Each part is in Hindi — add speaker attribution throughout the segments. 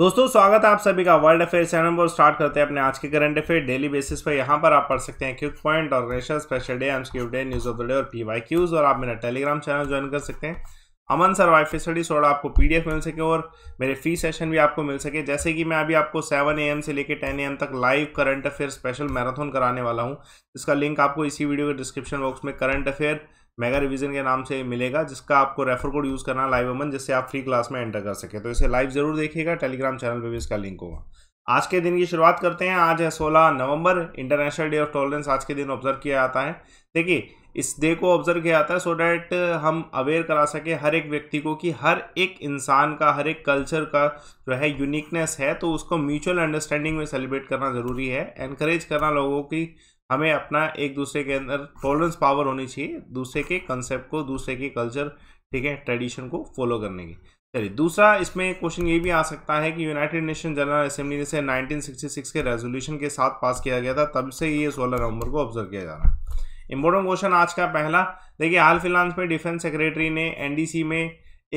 Speaker 1: दोस्तों स्वागत है आप सभी का वर्ल्ड अफेयर चैनल पर स्टार्ट करते हैं अपने आज के करंट अफेयर डेली बेसिस पर यहाँ पर आप पढ़ सकते हैं क्विक पॉइंट और रेशर special day day news of the day और पी वाई क्यूज और आप मेरा टेलीग्राम चैनल ज्वाइन कर सकते हैं अमन सर वाई स्टडी सोड आपको एफ मिल सके और मेरे फी सेशन भी आपको मिल सके जैसे कि मैं अभी आपको ए एम से लेकर ए एम तक live current affair special marathon कराने वाला हूँ इसका लिंक आपको इसी वीडियो के डिस्क्रिप्शन बॉक्स में करंट अफेयर मेगा रिवीजन के नाम से मिलेगा जिसका आपको रेफर कोड यूज़ करना लाइव अमन जिससे आप फ्री क्लास में एंटर कर सकें तो इसे लाइव ज़रूर देखिएगा टेलीग्राम चैनल पर भी इसका लिंक होगा आज के दिन की शुरुआत करते हैं आज है 16 नवंबर इंटरनेशनल डे ऑफ टॉलरेंस आज के दिन ऑब्जर्व किया जाता है देखिए इस डे को ऑब्जर्व किया जाता है सो डैट हम अवेयर करा सके हर एक व्यक्ति को कि हर एक इंसान का हर एक कल्चर का जो है यूनिकनेस है तो उसको म्यूचुअल अंडरस्टैंडिंग में सेलिब्रेट करना ज़रूरी है एनकरेज करना लोगों की हमें अपना एक दूसरे के अंदर टॉलरेंस पावर होनी चाहिए दूसरे के कंसेप्ट को दूसरे के कल्चर ठीक है ट्रेडिशन को फॉलो करने की चलिए दूसरा इसमें क्वेश्चन ये भी आ सकता है कि यूनाइटेड नेशन जनरल असेंबली से 1966 के रेजोल्यूशन के साथ पास किया गया था तब से ये 16 नवंबर को ऑब्जर्व किया जा रहा है इम्पोर्टेंट क्वेश्चन आज का पहला देखिए हाल फिलहाल में डिफेंस सेक्रेटरी ने एनडीसी में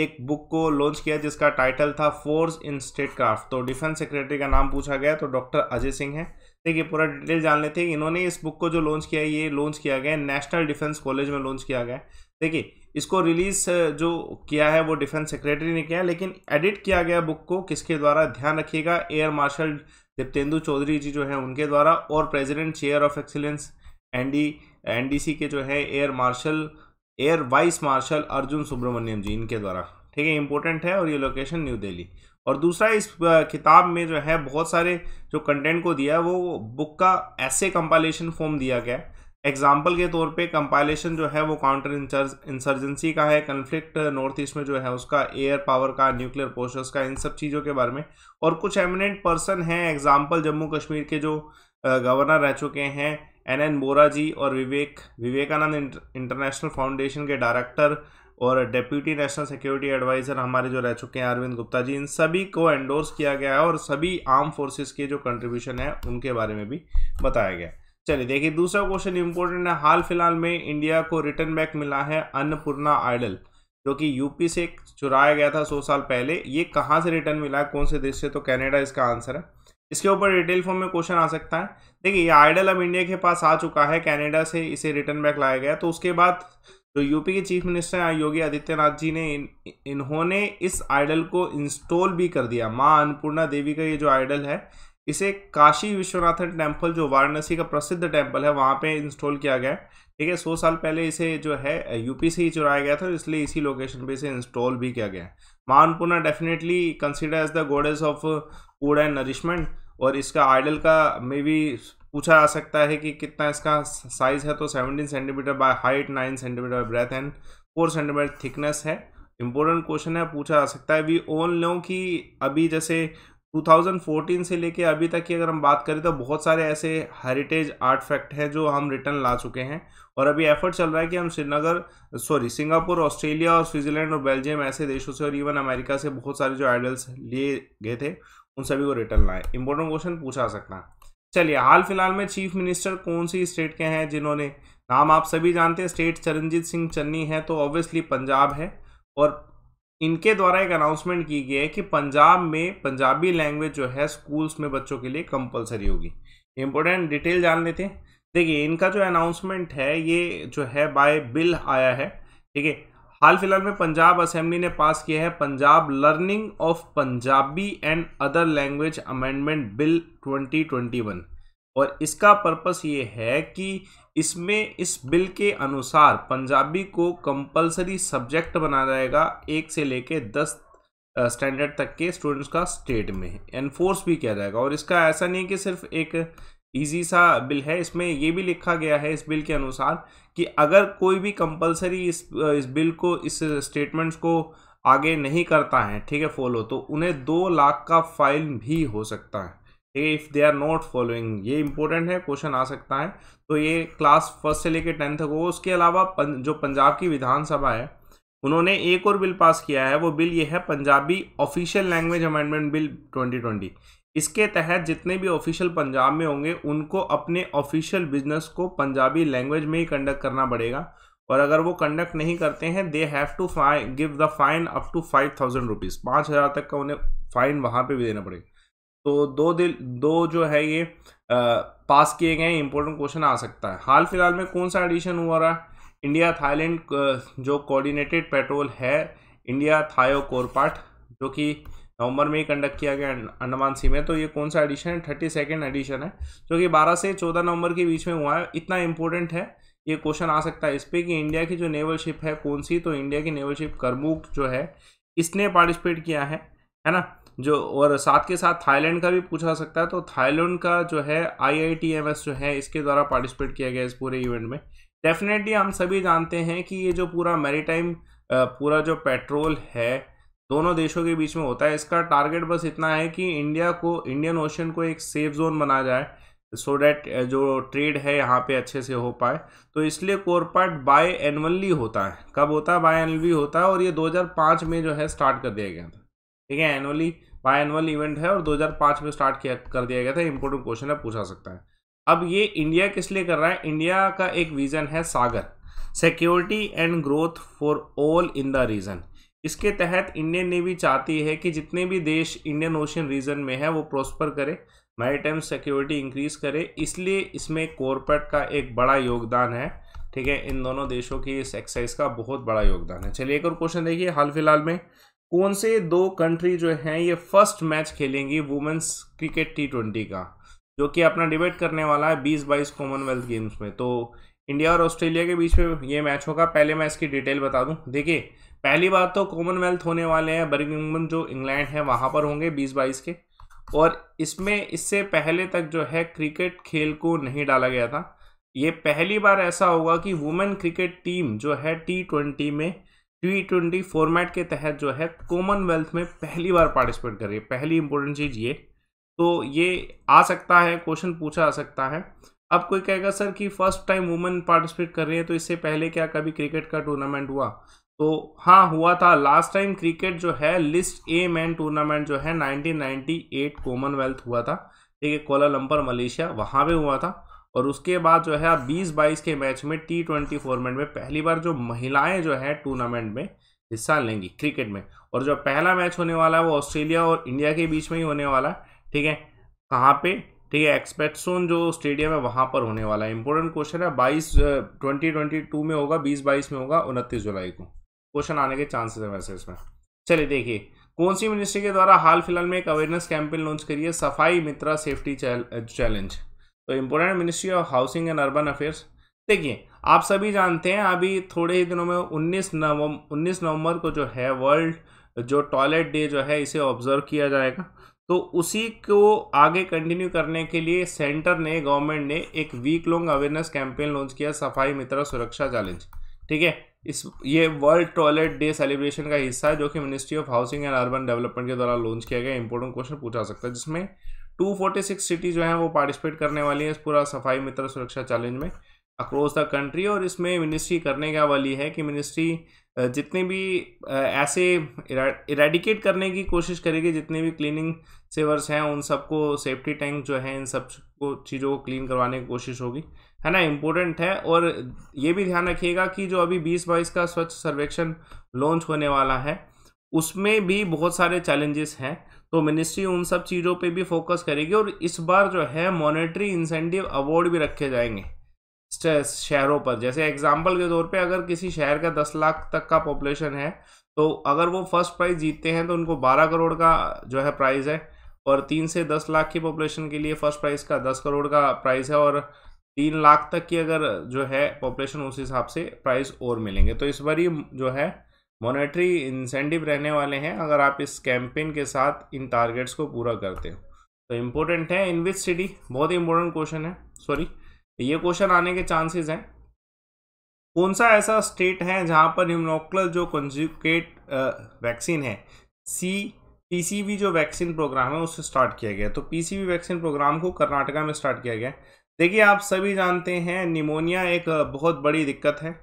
Speaker 1: एक बुक को लॉन्च किया जिसका टाइटल था फोर्स इन स्टेट क्राफ्ट तो डिफेंस सेक्रेटरी का नाम पूछा गया तो डॉक्टर अजय सिंह है देखिए पूरा डिटेल जान लेते हैं इन्होंने इस बुक को जो लॉन्च किया है ये लॉन्च किया गया है नेशनल डिफेंस कॉलेज में लॉन्च किया गया है देखिए इसको रिलीज़ जो किया है वो डिफेंस सेक्रेटरी ने किया लेकिन एडिट किया गया बुक को किसके द्वारा ध्यान रखिएगा एयर मार्शल दिप्तेंदु चौधरी जी जो है उनके द्वारा और president chair of excellence N D N D C के जो है air marshal air vice marshal Arjun Subramaniam ji इनके द्वारा ठीक है इंपॉर्टेंट है और ये लोकेशन न्यू दिल्ली और दूसरा इस किताब में जो है बहुत सारे जो कंटेंट को दिया है वो बुक का ऐसे कंपाइलेशन फॉर्म दिया गया है एग्जाम्पल के तौर पे कंपाइलेशन जो है वो काउंटर इंसर्जेंसी का है कन्फ्लिक्ट नॉर्थ ईस्ट में जो है उसका एयर पावर का न्यूक्लियर पोस्टर्स का इन सब चीज़ों के बारे में और कुछ एमिनेंट पर्सन हैं एग्जाम्पल जम्मू कश्मीर के जो गवर्नर रह चुके हैं एन एन बोरा जी और विवेक विवेकानंद इंटरनेशनल फाउंडेशन के डायरेक्टर और डेप्यूटी नेशनल सिक्योरिटी एडवाइज़र हमारे जो रह चुके हैं अरविंद गुप्ता जी इन सभी को एंडोर्स किया गया है और सभी आर्म फोर्सेस के जो कंट्रीब्यूशन है उनके बारे में भी बताया गया चलिए देखिए दूसरा क्वेश्चन इंपॉर्टेंट है हाल फिलहाल में इंडिया को रिटर्न बैक मिला है अन्नपूर्णा आइडल जो कि यूपी से चुराया गया था सौ साल पहले ये कहाँ से रिटर्न मिला है कौन से देश से तो कैनेडा इसका आंसर है इसके ऊपर डिटेल फॉर्म में क्वेश्चन आ सकता है देखिए ये आइडल अब इंडिया के पास आ चुका है कैनेडा से इसे रिटर्न बैक लाया गया तो उसके बाद तो यूपी के चीफ मिनिस्टर हैं योगी आदित्यनाथ जी ने इन इन्होंने इस आइडल को इंस्टॉल भी कर दिया माँ अन्नपूर्णा देवी का ये जो आइडल है इसे काशी विश्वनाथन टेम्पल जो वाराणसी का प्रसिद्ध टेम्पल है वहाँ पे इंस्टॉल किया गया है ठीक है सौ साल पहले इसे जो है यूपी से ही चुराया गया था तो इसलिए इसी लोकेशन पे इसे इंस्टॉल भी किया गया है माँ Annapurna definitely consider as the goddess of food and nourishment और इसका आइडल का मे बी पूछा जा सकता है कि कितना इसका साइज़ है तो 17 centimetre by height 9 centimetre by breadth and 4 centimetre thickness है इम्पोर्टेंट क्वेश्चन है पूछा जा सकता है वी ओन लो कि अभी जैसे 2014 से लेके अभी तक की अगर हम बात करें तो बहुत सारे ऐसे हेरिटेज आर्ट फैक्ट हैं जो हम रिटर्न ला चुके हैं और अभी एफर्ट चल रहा है कि हम श्रीनगर सॉरी सिंगापुर ऑस्ट्रेलिया और स्विट्जरलैंड और बेल्जियम ऐसे देशों से और इवन अमेरिका से बहुत सारे जो आइडल्स लिए गए थे उन सभी को रिटर्न लाए इंपॉर्टेंट क्वेश्चन पूछा है चलिए हाल फिलहाल में चीफ मिनिस्टर कौन सी स्टेट के हैं जिन्होंने नाम आप सभी जानते हैं स्टेट चरणजीत सिंह चन्नी है तो ऑब्वियसली पंजाब है और इनके द्वारा एक अनाउंसमेंट की गई है कि पंजाब में पंजाबी लैंग्वेज जो है स्कूल्स में बच्चों के लिए कंपलसरी होगी इम्पोर्टेंट डिटेल जान लेते हैं देखिए इनका जो अनाउंसमेंट है ये जो है बाय बिल आया है ठीक है हाल फिलहाल में पंजाब असेंबली ने पास किया है Punjab learning of Punjabi and other language amendment bill 2021 और इसका पर्पस ये है कि इसमें इस बिल के अनुसार पंजाबी को कंपलसरी सब्जेक्ट बना जाएगा एक से लेके दस स्टैंडर्ड तक के स्टूडेंट्स का स्टेट में एनफोर्स भी किया जाएगा और इसका ऐसा नहीं कि सिर्फ एक इजी सा बिल है इसमें ये भी लिखा गया है इस बिल के अनुसार कि अगर कोई भी कंपलसरी इस इस बिल को इस स्टेटमेंट्स को आगे नहीं करता है ठीक है फॉलो तो उन्हें दो लाख का फाइन भी हो सकता है if they are not following ये इंपॉर्टेंट है क्वेश्चन आ सकता है तो ये क्लास फर्स्ट से लेकर टेंथ तक हो उसके अलावा पन, जो पंजाब की विधानसभा है उन्होंने एक और बिल पास किया है वो बिल ये है Punjabi official language amendment bill 2020 इसके तहत जितने भी ऑफिशियल पंजाब में होंगे उनको अपने ऑफिशियल बिजनेस को पंजाबी लैंग्वेज में ही कंडक्ट करना पड़ेगा और अगर वो कंडक्ट नहीं करते हैं they have to fine give the fine up to five thousand rupees पाँच हज़ार तक का उन्हें फाइन वहाँ पर भी देना पड़ेगा तो दो दिल दो जो है ये आ, पास किए गए इंपॉर्टेंट क्वेश्चन आ सकता है हाल फिलहाल में कौन सा एडिशन हुआ रहा है इंडिया थाईलैंड जो कोऑर्डिनेटेड पेट्रोल है इंडिया थायो कोरपाट जो कि नवंबर में ही कंडक्ट किया गया अंडमान सी में तो ये कौन सा एडिशन है थर्टी सेकेंड एडिशन है जो कि बारह से चौदह नवंबर के बीच में हुआ है इतना इम्पोर्टेंट है ये क्वेश्चन आ सकता है इस पर कि इंडिया की जो नेवल शिप है कौन सी तो इंडिया की नेवल शिप करमुक जो है इसने पार्टिसिपेट किया है है ना जो और साथ के साथ थाईलैंड का भी पूछा सकता है तो थाईलैंड का जो है आईआईटीएमएस जो है इसके द्वारा पार्टिसिपेट किया गया इस पूरे इवेंट में डेफिनेटली हम सभी जानते हैं कि ये जो पूरा मैरीटाइम पूरा जो पेट्रोल है दोनों देशों के बीच में होता है इसका टारगेट बस इतना है कि इंडिया को इंडियन ओशन को एक सेफ जोन बनाया जाए सो so डैट जो ट्रेड है यहाँ पे अच्छे से हो पाए तो इसलिए कोरपाट बाय एनअली होता है कब होता है बाय एनअली होता है और ये 2005 में जो है स्टार्ट कर दिया गया था ठीक है एनुअली बाय एनुअल इवेंट है और 2005 में स्टार्ट किया कर दिया गया था इम्पोर्टेंट क्वेश्चन है पूछा सकता है अब ये इंडिया किस लिए कर रहा है इंडिया का एक विजन है Sagar security and growth for all in the region इसके तहत इंडियन नेवी चाहती है कि जितने भी देश इंडियन ओशन रीजन में है वो प्रोस्पर करे टाइम सिक्योरिटी इंक्रीज करे इसलिए इसमें कॉरपोरेट का एक बड़ा योगदान है ठीक है इन दोनों देशों की इस एक्सरसाइज का बहुत बड़ा योगदान है चलिए एक और क्वेश्चन देखिए हाल फिलहाल में कौन से दो कंट्री जो हैं ये फर्स्ट मैच खेलेंगी वुमेंस क्रिकेट टी ट्वेंटी का जो कि अपना डिबेट करने वाला है बीस बाईस कॉमनवेल्थ गेम्स में तो इंडिया और ऑस्ट्रेलिया के बीच में ये मैच होगा पहले मैं इसकी डिटेल बता दूं देखिए पहली बात तो कॉमनवेल्थ होने वाले हैं बर्मिंगम जो इंग्लैंड है वहाँ पर होंगे बीस बाईस के और इसमें इससे पहले तक जो है क्रिकेट खेल को नहीं डाला गया था ये पहली बार ऐसा होगा कि वुमेन क्रिकेट टीम जो है टी ट्वेंटी में टी ट्वेंटी फॉर्मेट के तहत जो है कॉमनवेल्थ में पहली बार पार्टिसिपेट कर रही है पहली इंपॉर्टेंट चीज़ ये तो ये आ सकता है क्वेश्चन पूछा आ सकता है अब कोई कहेगा सर कि फर्स्ट टाइम वुमेन पार्टिसिपेट कर रही है तो इससे पहले क्या कभी क्रिकेट का टूर्नामेंट हुआ तो हाँ हुआ था लास्ट टाइम क्रिकेट जो है लिस्ट ए मैन टूर्नामेंट जो है 1998 कॉमनवेल्थ हुआ था ठीक है कोलालंपर मलेशिया वहाँ पे हुआ था और उसके बाद जो है आप बीस बाईस के मैच में टी ट्वेंटी फॉर्मेट में पहली बार जो महिलाएं जो है टूर्नामेंट में हिस्सा लेंगी क्रिकेट में और जो पहला मैच होने वाला है वो ऑस्ट्रेलिया और इंडिया के बीच में ही होने वाला ठीक है कहाँ पे ठीक है एक्सपेक्टसोन जो स्टेडियम है वहाँ पर होने वाला है इंपॉर्टेंट क्वेश्चन है बाईस ट्वेंटी ट्वेंटी टू में होगा बीस बाईस में होगा उनतीस जुलाई को क्वेश्चन आने के चांसेस है वैसे इसमें चलिए देखिए कौन सी मिनिस्ट्री के द्वारा हाल फिलहाल में एक अवेयरनेस कैंपेन लॉन्च करिए सफाई मित्रा सेफ्टी चैलेंज तो important ministry of housing and urban affairs देखिए आप सभी जानते हैं अभी थोड़े ही दिनों में 19 नवंबर 19 नवंबर को जो है वर्ल्ड जो टॉयलेट डे जो है इसे ऑब्जर्व किया जाएगा तो उसी को आगे कंटिन्यू करने के लिए सेंटर ने गवर्नमेंट ने एक week long awareness campaign launch किया सफाई मित्र सुरक्षा चैलेंज ठीक है इस ये वर्ल्ड टॉयलेट डे सेलिब्रेशन का हिस्सा है जो कि ministry of housing and urban development के द्वारा लॉन्च किया गया इंपोर्टेंट क्वेश्चन पूछा सकता है जिसमें 246 सिटी जो हैं वो पार्टिसिपेट करने वाली हैं इस पूरा सफाई मित्र सुरक्षा चैलेंज में अक्रॉस द कंट्री और इसमें मिनिस्ट्री करने क्या वाली है कि मिनिस्ट्री जितने भी ऐसे इरेडिकेट करने की कोशिश करेगी जितने भी क्लीनिंग सेवर्स हैं उन सबको सेफ्टी टैंक जो है इन सब को चीज़ों को क्लीन करवाने की कोशिश होगी है ना इम्पोर्टेंट है और ये भी ध्यान रखिएगा कि जो अभी बीस बाईस का स्वच्छ सर्वेक्षण लॉन्च होने वाला है उसमें भी बहुत सारे चैलेंजेस हैं तो मिनिस्ट्री उन सब चीज़ों पे भी फोकस करेगी और इस बार जो है मॉनेटरी इंसेंटिव अवार्ड भी रखे जाएंगे शहरों पर जैसे एग्जाम्पल के तौर पे अगर किसी शहर का दस लाख तक का पॉपुलेशन है तो अगर वो फर्स्ट प्राइज जीतते हैं तो उनको बारह करोड़ का जो है प्राइज़ है और तीन से दस लाख की पॉपुलेशन के लिए फर्स्ट प्राइज़ का दस करोड़ का प्राइज़ है और तीन लाख तक की अगर जो है पॉपुलेशन उस हिसाब से प्राइस और मिलेंगे तो इस बार ही जो है मॉनेटरी इंसेंटिव रहने वाले हैं अगर आप इस कैंपेन के साथ इन टारगेट्स को पूरा करते हो तो इम्पोर्टेंट है इन विच सिटी बहुत ही इम्पोर्टेंट क्वेश्चन है सॉरी ये क्वेश्चन आने के चांसेस हैं कौन सा ऐसा स्टेट है जहाँ पर न्यूमोक्लर जो कंजुकेट वैक्सीन है सी पीसीवी जो वैक्सीन प्रोग्राम है उससे स्टार्ट किया गया तो पीसीवी वैक्सीन प्रोग्राम को कर्नाटका में स्टार्ट किया गया देखिए आप सभी जानते हैं निमोनिया एक बहुत बड़ी दिक्कत है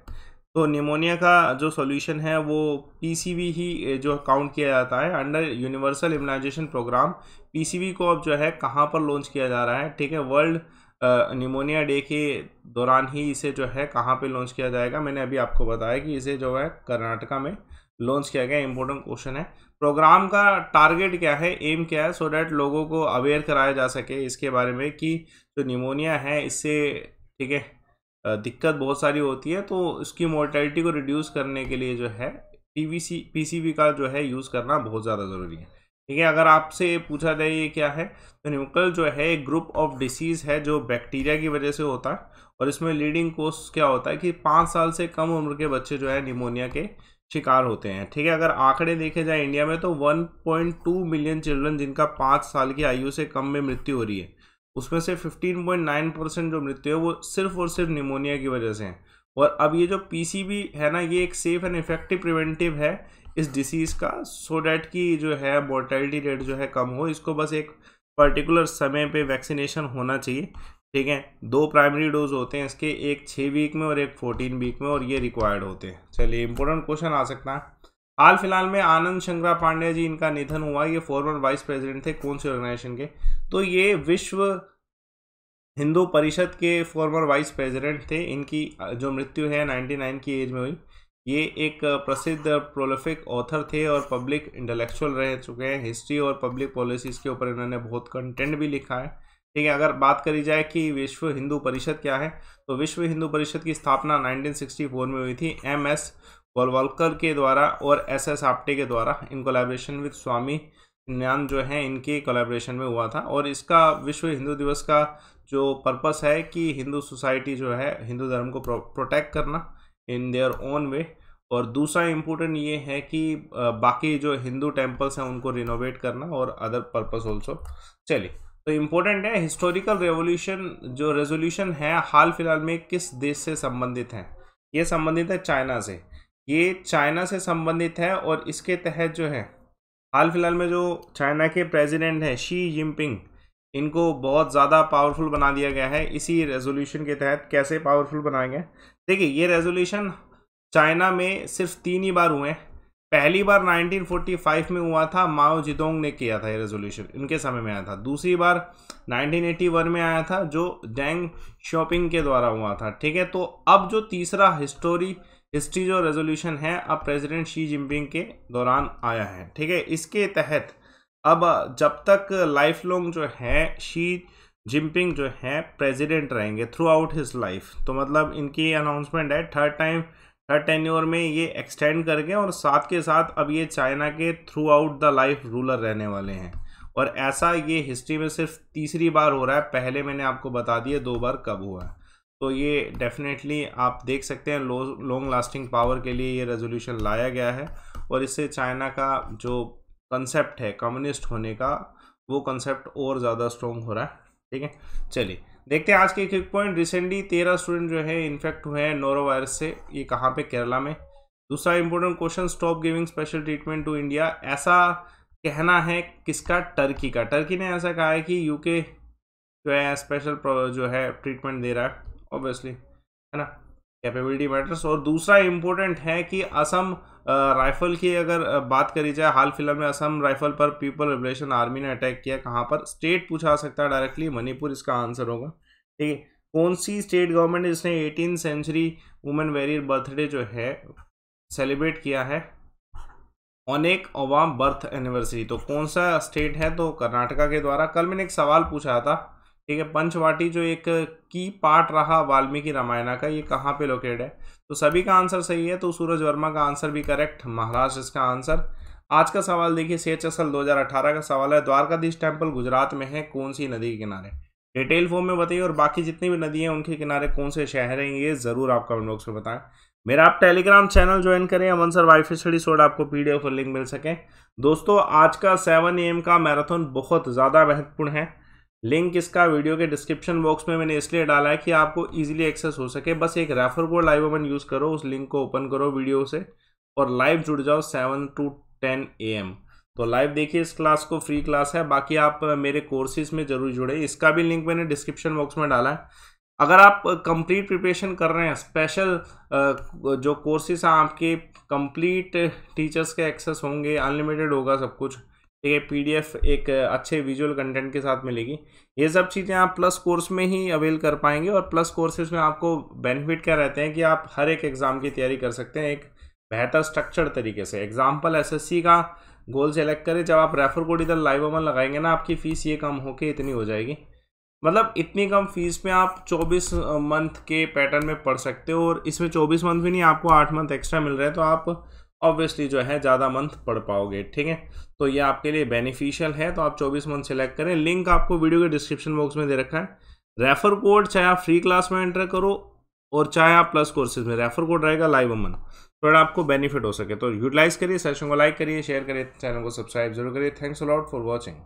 Speaker 1: तो निमोनिया का जो सॉल्यूशन है वो पीसीबी ही जो काउंट किया जाता है under universal immunisation programme PCB को अब जो है कहाँ पर लॉन्च किया जा रहा है ठीक है वर्ल्ड निमोनिया डे के दौरान ही इसे जो है कहाँ पे लॉन्च किया जाएगा मैंने अभी आपको बताया कि इसे जो है कर्नाटका में लॉन्च किया गया इम्पोर्टेंट क्वेश्चन है प्रोग्राम का टारगेट क्या है एम क्या है सो डैट लोगों को अवेयर कराया जा सके इसके बारे में कि जो निमोनिया है इससे ठीक है दिक्कत बहुत सारी होती है तो उसकी मोर्टेलिटी को रिड्यूस करने के लिए जो है पीवीसी पीसीबी का जो है यूज़ करना बहुत ज़्यादा ज़रूरी है ठीक है अगर आपसे पूछा जाए ये क्या है तो न्यूकल जो है एक ग्रुप ऑफ डिसीज़ है जो बैक्टीरिया की वजह से होता है और इसमें लीडिंग कोर्स क्या होता है कि पाँच साल से कम उम्र के बच्चे जो है निमोनिया के शिकार होते हैं ठीक है अगर आंकड़े देखे जाए इंडिया में तो 1.2 मिलियन चिल्ड्रन जिनका पाँच साल की आयु से कम में मृत्यु हो रही है उसमें से 15.9 परसेंट जो मृत्यु है वो सिर्फ और सिर्फ निमोनिया की वजह से है और अब ये जो पी है ना ये एक सेफ एंड इफेक्टिव प्रिवेंटिव है इस डिसीज़ का सो so डैट की जो है मोर्टेलिटी रेट जो है कम हो इसको बस एक पर्टिकुलर समय पे वैक्सीनेशन होना चाहिए ठीक है दो प्राइमरी डोज होते हैं इसके एक छः वीक में और एक फोर्टीन वीक में और ये रिक्वायर्ड होते हैं चलिए इंपॉर्टेंट क्वेश्चन आ सकता है हाल फिलहाल में आनंद शंकरा पांड्या जी इनका निधन हुआ ये फॉर्मर वाइस प्रेसिडेंट थे कौन से ऑर्गेनाइजेशन के तो ये विश्व हिंदू परिषद के फॉर्मर वाइस प्रेसिडेंट थे इनकी जो मृत्यु है 99 की एज में हुई ये एक प्रसिद्ध प्रोलिफिक ऑथर थे और पब्लिक इंटेलेक्चुअल रह चुके हैं हिस्ट्री और पब्लिक पॉलिसीज के ऊपर इन्होंने बहुत कंटेंट भी लिखा है ठीक है अगर बात करी जाए कि विश्व हिंदू परिषद क्या है तो विश्व हिंदू परिषद की स्थापना 1964 में हुई थी एम एस गोलवलकर के द्वारा और एस एस आप्टे के द्वारा इन कोलेब्रेशन विद स्वामी न्यान जो है इनके कोलेब्रेशन में हुआ था और इसका विश्व हिंदू दिवस का जो पर्पस है कि हिंदू सोसाइटी जो है हिंदू धर्म को प्रोटेक्ट करना इन देयर ओन वे और दूसरा इम्पोर्टेंट ये है कि बाकी जो हिंदू टेम्पल्स हैं उनको रिनोवेट करना और अदर पर्पस ऑल्सो चलिए तो इम्पोर्टेंट है हिस्टोरिकल रेवोल्यूशन जो रेजोल्यूशन है हाल फिलहाल में किस देश से संबंधित हैं ये संबंधित है चाइना से ये चाइना से संबंधित है और इसके तहत जो है हाल फिलहाल में जो चाइना के प्रेसिडेंट हैं शी जिनपिंग इनको बहुत ज़्यादा पावरफुल बना दिया गया है इसी रेजोल्यूशन के तहत कैसे पावरफुल बनाए गए देखिए ये रेजोल्यूशन चाइना में सिर्फ तीन ही बार हुए हैं पहली बार 1945 में हुआ था माओ जिदोंग ने किया था ये रेजोल्यूशन इनके समय में आया था दूसरी बार 1981 में आया था जो डेंग शॉपिंग के द्वारा हुआ था ठीक है तो अब जो तीसरा हिस्टोरी हिस्ट्री जो रेजोल्यूशन है अब प्रेसिडेंट शी जिनपिंग के दौरान आया है ठीक है इसके तहत अब जब तक लाइफ लॉन्ग जो है शी जिनपिंग जो है प्रेसिडेंट रहेंगे थ्रू आउट हिज लाइफ तो मतलब इनकी अनाउंसमेंट है थर्ड टाइम थर्ड टेन्योर में ये एक्सटेंड करके और साथ के साथ अब ये चाइना के throughout the life ruler रहने वाले हैं और ऐसा ये हिस्ट्री में सिर्फ तीसरी बार हो रहा है पहले मैंने आपको बता दिया दो बार कब हुआ है तो ये डेफिनेटली आप देख सकते हैं लॉन्ग लास्टिंग पावर के लिए ये रेजोल्यूशन लाया गया है और इससे चाइना का जो कंसेप्ट है कम्युनिस्ट होने का वो कंसेप्ट और ज़्यादा स्ट्रॉन्ग हो रहा है ठीक है चलिए देखते हैं आज के क्विक पॉइंट रिसेंटली तेरह स्टूडेंट जो है इन्फेक्ट हुए हैं नोरो वायरस से ये कहाँ पे केरला में दूसरा important question stop giving special treatment to India ऐसा कहना है किसका टर्की का टर्की ने ऐसा कहा है कि यूके जो है स्पेशल जो है ट्रीटमेंट दे रहा है ऑब्वियसली है ना कैपेबिलिटी मैटर्स और दूसरा इम्पोर्टेंट है कि असम राइफल की अगर बात करी जाए हाल फिलहाल में असम राइफल पर पीपल रिवलेशन आर्मी ने अटैक किया कहाँ पर स्टेट पूछा सकता है डायरेक्टली मणिपुर इसका आंसर होगा ठीक है कौन सी स्टेट गवर्नमेंट जिसने eighteen century women warrior birthday जो है सेलिब्रेट किया है अनेक अवाम बर्थ एनिवर्सरी तो कौन सा स्टेट है तो कर्नाटका के द्वारा कल मैंने एक सवाल पूछा था ठीक है पंचवाटी जो एक की पार्ट रहा वाल्मीकि रामायणा का ये कहाँ पे लोकेट है तो सभी का आंसर सही है तो सूरज वर्मा का आंसर भी करेक्ट महाराष्ट्र इसका आंसर आज का सवाल देखिए सेच असल दो का सवाल है द्वारकाधीश टेम्पल गुजरात में है कौन सी नदी के किनारे डिटेल फॉर्म में बताइए और बाकी जितनी भी नदी हैं उनके किनारे कौन से शहर हैं ये ज़रूर आप कमेंट बॉक्स में बताएं मेरा आप टेलीग्राम चैनल ज्वाइन करें अमन सर वाइफ स्टडी सोड आपको पीडीएफ डी लिंक मिल सके दोस्तों आज का सेवन एम का मैराथन बहुत ज़्यादा महत्वपूर्ण है लिंक इसका वीडियो के डिस्क्रिप्शन बॉक्स में मैंने इसलिए डाला है कि आपको इजीली एक्सेस हो सके बस एक refer code live open use करो उस लिंक को ओपन करो वीडियो से और लाइव जुड़ जाओ seven to ten A M तो लाइव देखिए इस क्लास को फ्री क्लास है बाकी आप मेरे कोर्सेज में जरूर जुड़े इसका भी लिंक मैंने डिस्क्रिप्शन बॉक्स में डाला है अगर आप कंप्लीट प्रिपरेशन कर रहे हैं स्पेशल जो कोर्सेज हैं आपके कंप्लीट टीचर्स के एक्सेस होंगे अनलिमिटेड होगा सब कुछ ठीक है पी एक अच्छे विजुअल कंटेंट के साथ मिलेगी ये सब चीज़ें आप प्लस कोर्स में ही अवेल कर पाएंगे और प्लस कोर्सेज में आपको बेनिफिट क्या रहते हैं कि आप हर एक एग्ज़ाम की तैयारी कर सकते हैं एक बेहतर स्ट्रक्चर तरीके से एग्जाम्पल एस का गोल सेलेक्ट करें जब आप रेफर कोड इधर लाइव अमन लगाएंगे ना आपकी फ़ीस ये कम होकर इतनी हो जाएगी मतलब इतनी कम फीस में आप 24 मंथ के पैटर्न में पढ़ सकते हो और इसमें 24 मंथ भी नहीं आपको 8 मंथ एक्स्ट्रा मिल रहे हैं तो आप ऑब्वियसली जो है ज़्यादा मंथ पढ़ पाओगे ठीक है तो ये आपके लिए बेनिफिशियल है तो आप 24 मंथ सेलेक्ट करें लिंक आपको वीडियो के डिस्क्रिप्शन बॉक्स में दे रखा है रेफर कोड चाहे आप फ्री क्लास में एंटर करो और चाहे आप प्लस कोर्सेज में रेफर कोड रहेगा लाइव अमन थोड़ा तो आपको बेनिफिट हो सके तो यूटिलाइज करिए सेशन को लाइक करिए शेयर करिए चैनल को सब्सक्राइब जरूर करिए थैंक्स अलॉट फॉर वॉचिंग